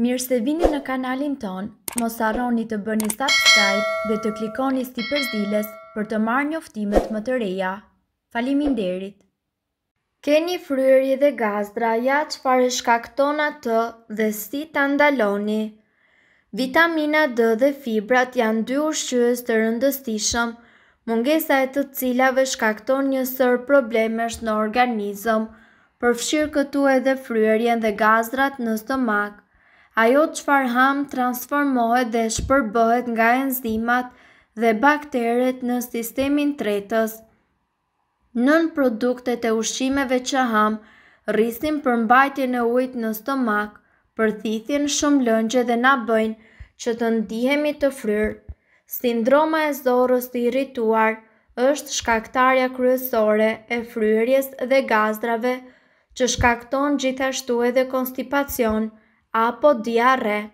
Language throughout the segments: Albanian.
Mirë se vini në kanalin ton, mos arroni të bëni subscribe dhe të klikoni sti përzilës për të marrë një më të reja. Falimin derit! Keni fryri dhe gazdra ja që pare shkaktona të dhe si të ndaloni. Vitamina D dhe fibrat janë dy ushqyës të rëndëstishëm, mungesa e të cilave shkakton një sër problemesh në organizëm, përfshirë këtu edhe fryrjen dhe gazdrat në stomak. Ajo të ham transformohet dhe shpërbohet nga enzimat dhe bakteret në sistemin tretës. Nën produktet e ushqimeve që ham, rrisim për mbajtje në ujtë në stomak, për thithin shumë lëngje dhe na bëjnë që të ndihemi të fryrë. Sindroma e zorës të irrituar është shkaktarja kryesore e fryrjes dhe gazdrave që shkakton gjithashtu edhe konstipacionë, Apo diare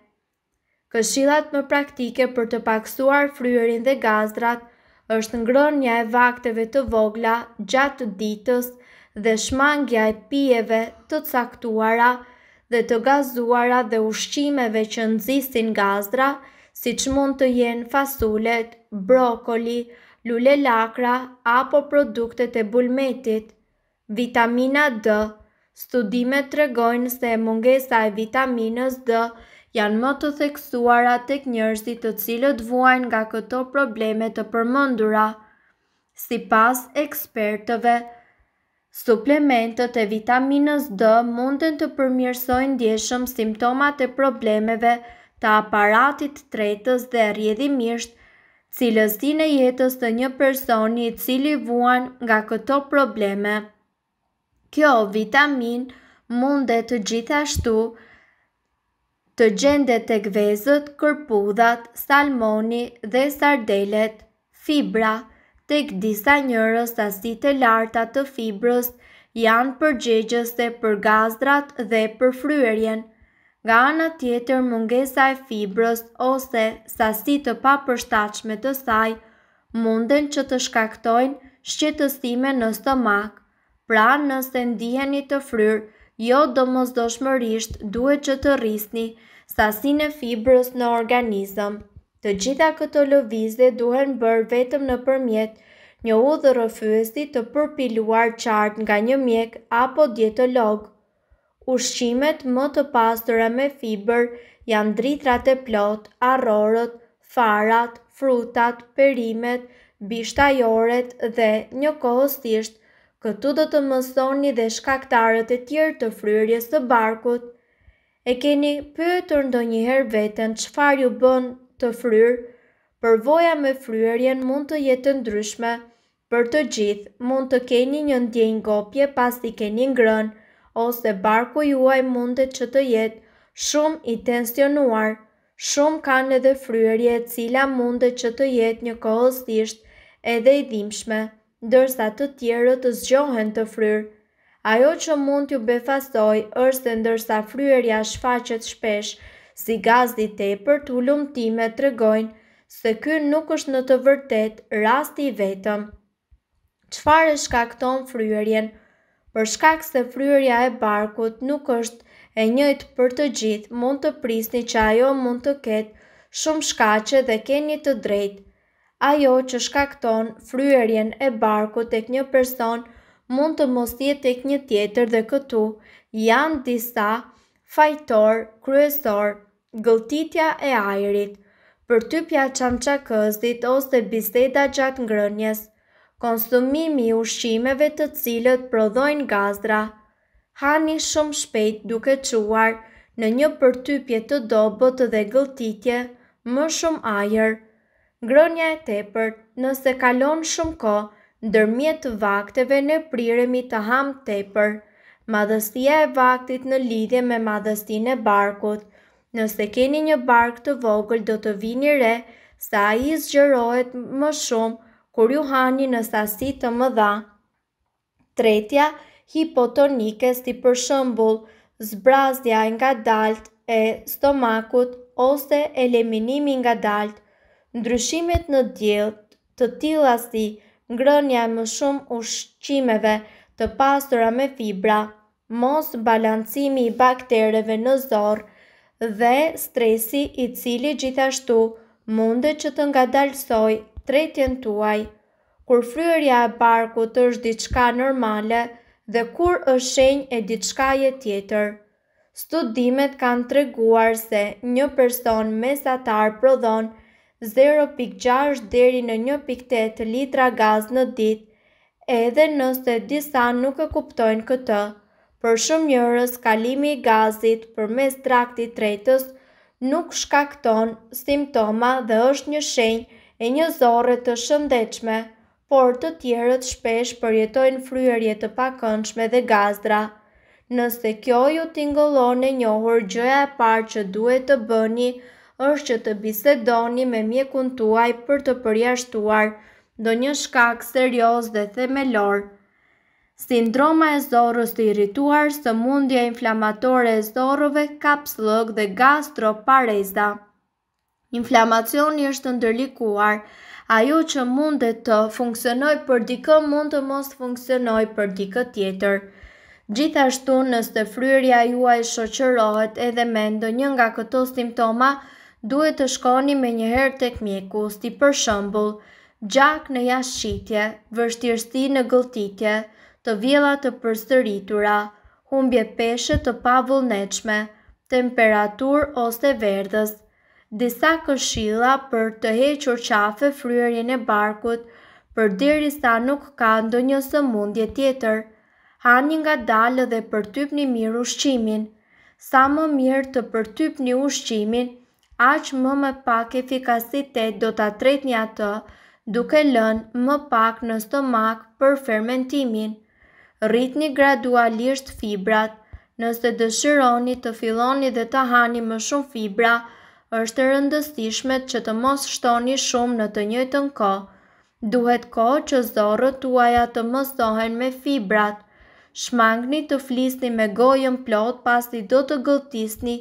Këshillat më praktike për të paksuar fryërin dhe gazdrat është ngronja e vakteve të vogla gjatë ditës dhe shmangja e pieve të caktuara dhe të gazuara dhe ushqimeve që nëzisin gazdra, si që mund të jenë fasulet, brokoli, lule lakra apo produktet e bulmetit. Vitamina D Studime të regojnë se mungesa e vitaminës D janë më të theksuara të kënjërzit të cilët vuajnë nga këto probleme të përmëndura. Si pas ekspertëve, suplementët e vitaminës D mundën të përmjërsojnë djeshëm simptomat e problemeve të aparatit tretës dhe rjedhimisht cilës e jetës të një personi cili vuan nga këto probleme. Kjo vitamin mundet të gjithashtu të gjendet të gvezët, kërpudat, salmoni dhe sardelet, fibra, të disa njërës të si të larta të fibrës janë për gjegjës dhe për gazdrat dhe për fryerjen. Ga anë tjetër mungesa e fibrës ose sa si të papërshtatshme të saj munden që të shkaktojnë shqetësime në stomak, pra nëse ndiheni të fryr, jo do mos do shmërisht duhet që të rrisni sasin e fibrës në organizëm. Të gjitha këto lëvizje duhen bërë vetëm në përmjet një u dhe rëfyesi të përpiluar qartë nga një mjek apo dietolog. Ushqimet më të pastëra me fibrë janë dritrat e plot, arorët, farat, frutat, perimet, bishtajoret dhe një kohës tishtë Këtu do të mësoni dhe shkaktarët e tjerë të fryrjes të barkut. E keni pyetur ndonjëherë njëherë vetën ju bën të fryrë, për voja me fryrjen mund të jetë ndryshme, për të gjithë mund të keni një ndjenjë gopje pas të keni ngrën, ose barku juaj mund të që të jetë shumë i tensionuar, shumë kanë edhe fryrje cila mund të që të jetë një kohës tishtë edhe i dhimbshme ndërsa të tjerë të zgjohen të fryrë. Ajo që mund t'ju befastoj është se ndërsa fryerja shfaqet shpesh, si gazdi te për t'u lumtime të regojnë, se kërë nuk është në të vërtet rasti i vetëm. Qfar e shkakton fryerjen? Për shkak se fryerja e barkut nuk është e njëjtë për të gjithë, mund të prisni që ajo mund të ketë shumë shkaqe dhe keni të drejtë. Ajo që shkakton fryerjen e barku tek një person mund të mos jetë tek një tjetër dhe këtu janë disa fajtor kryesor, gëlltitja e ajrit, përtypja çamçakës dit ose biseda gjat ngrënjes, konsumimi i ushqimeve të cilët prodhojnë gazdra. Hani shumë shpejt duke çuar në një përtypje të dobët dhe gëlltitje, më shumë ajër Gronja e tepërt nëse kalon shumë ko ndërmjet të vakteve në priremi të ham tepër, madhëstia e vaktit në lidhje me madhëstin e barkut, nëse keni një bark të vogël do të vini re, sa i zgjërohet më shumë kur ju hani në sasi të më dha. Tretja, hipotonike si për shëmbull, zbrazdja nga dalt e stomakut ose eliminimi nga dalt, ndryshimit në djelë të tila si ngrënja më shumë ushqimeve të pastora me fibra, mos balancimi i baktereve në zorë dhe stresi i cili gjithashtu mundet që të nga dalsoj tretjen tuaj. Kur fryërja e barkut të është diçka normale dhe kur është shenjë e diçka e tjetër. Studimet kanë treguar se një person mesatar prodhon 0.6 deri në 1.8 litra gaz në dit, edhe nëse disa nuk e kuptojnë këtë, për shumë njërës kalimi i gazit për mes trakti tretës nuk shkakton simptoma dhe është një shenjë e një zore të shëndechme, por të tjerët shpesh përjetojnë fryërje të pakënçme dhe gazdra. Nëse kjo ju tingëllon e njohur gjëja e parë që duhet të bëni, është që të bisedoni me mjekun tuaj për të përjashtuar do një shkak serios dhe themelor. Sindroma e zorës të irrituar së mundja inflamatore e zorëve, kapslëg dhe gastropareza. Inflamacioni është të ndërlikuar, ajo që mundet të funksionoj për dikë mund të mos funksionoj për dikë tjetër. Gjithashtu nëse fryrja juaj shoqërohet edhe me ndonjë nga këto simptoma, duhet të shkoni me njëherë tek mjeku, si për shëmbull, gjak në jashqitje, vështirësti në gëltitje, të vjela të përstëritura, humbje peshe të neqme, temperatur ose verdhës, disa këshilla për të hequr qafe fryerjen e barkut, për diri sa nuk ka ndo një mundje tjetër, hani nga dalë dhe përtyp një mirë ushqimin, sa më mirë të përtyp një ushqimin, aq më më pak efikasitet do të atret një atë duke lën më pak në stomak për fermentimin. Rritni gradualisht fibrat, nëse dëshironi të filoni dhe të hani më shumë fibra, është rëndësishme që të mos shtoni shumë në të njëjtën kohë. Duhet kohë që zorët tuaja të mësohen me fibrat. Shmangni të flisni me gojën plot pasi do të gëltisni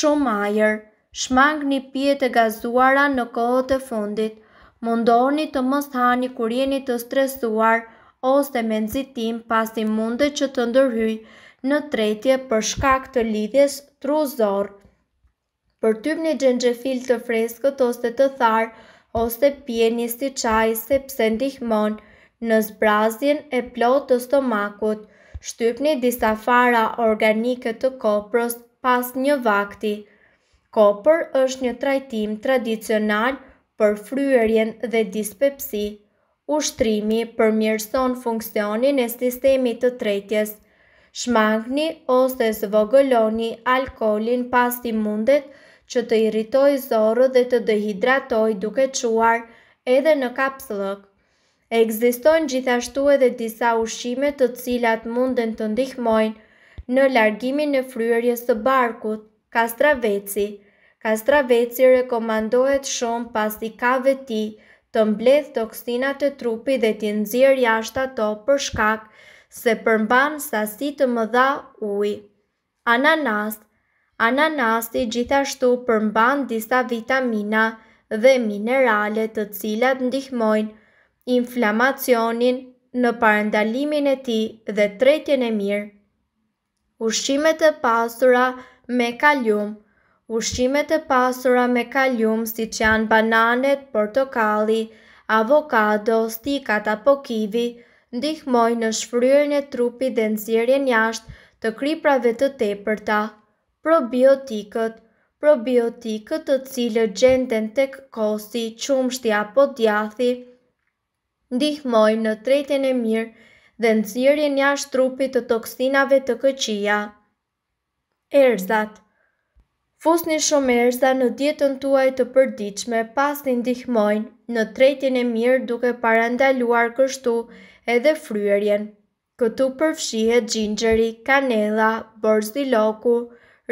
shumë ajer shmang një pjet e gazuara në kohët e fundit, mundoni të mos hani kur jeni të stresuar ose me nëzitim pasi mundet që të ndërhyj në tretje për shkak të lidhjes truzor. Për tym një gjengjefil të freskët ose të tharë ose pje një si qaj se pse ndihmon në zbrazjen e plot të stomakut, shtypni disa fara organike të kopros pas një vakti. Kopër është një trajtim tradicional për fryerjen dhe dispepsi. Ushtrimi përmirëson funksionin e sistemit të tretjes. Shmangni ose zvogëloni alkolin pas të mundet që të irritoj zorë dhe të dehidratoj duke quar edhe në kapslëk. Ekziston gjithashtu edhe disa ushqime të cilat munden të ndihmojnë në largimin e fryerjes të barkut, kastraveci, Kastraveci rekomandohet shumë pas i ka veti të mbledh toksinat e trupi dhe t'i nëzirë jashtë ato për shkak se përmban sasi të mëdha uj. Ananas Ananasi gjithashtu përmban disa vitamina dhe minerale të cilat ndihmojnë inflamacionin në parendalimin e ti dhe tretjen e mirë. Ushqimet e pasura me kaljumë ushqimet e pasura me kalium si që janë bananet, portokalli, avokado, stikat apo kivi, ndihmojnë në shfryrën e trupit dhe nëzirjen jashtë të kriprave të tepërta. Probiotikët Probiotikët të cilë gjenden të kosi, qumshti apo djathi, ndihmojnë në tretjen e mirë dhe nëzirjen jashtë trupit të toksinave të këqia. Erzat Fusni shumërsa në djetën tuaj të përdiqme pas një ndihmojnë në tretjen e mirë duke parandaluar kështu edhe fryerjen. Këtu përfshihet gjingëri, kanela, borzdi loku,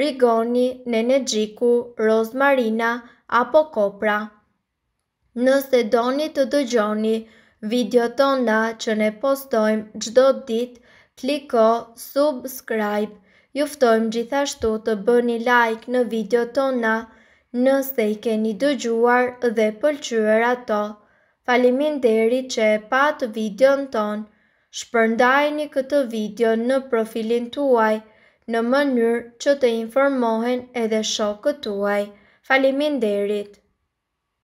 rigoni, nene gjiku, rozmarina apo kopra. Nëse doni të dëgjoni video tona që ne postojmë gjdo dit, kliko subscribe. Juftojmë gjithashtu të bëni like në video tona nëse i keni dëgjuar dhe pëlqyër ato. Falimin deri që e patë video në tonë, shpërndajni këtë video në profilin tuaj në mënyrë që të informohen edhe shokët tuaj. Falimin derit!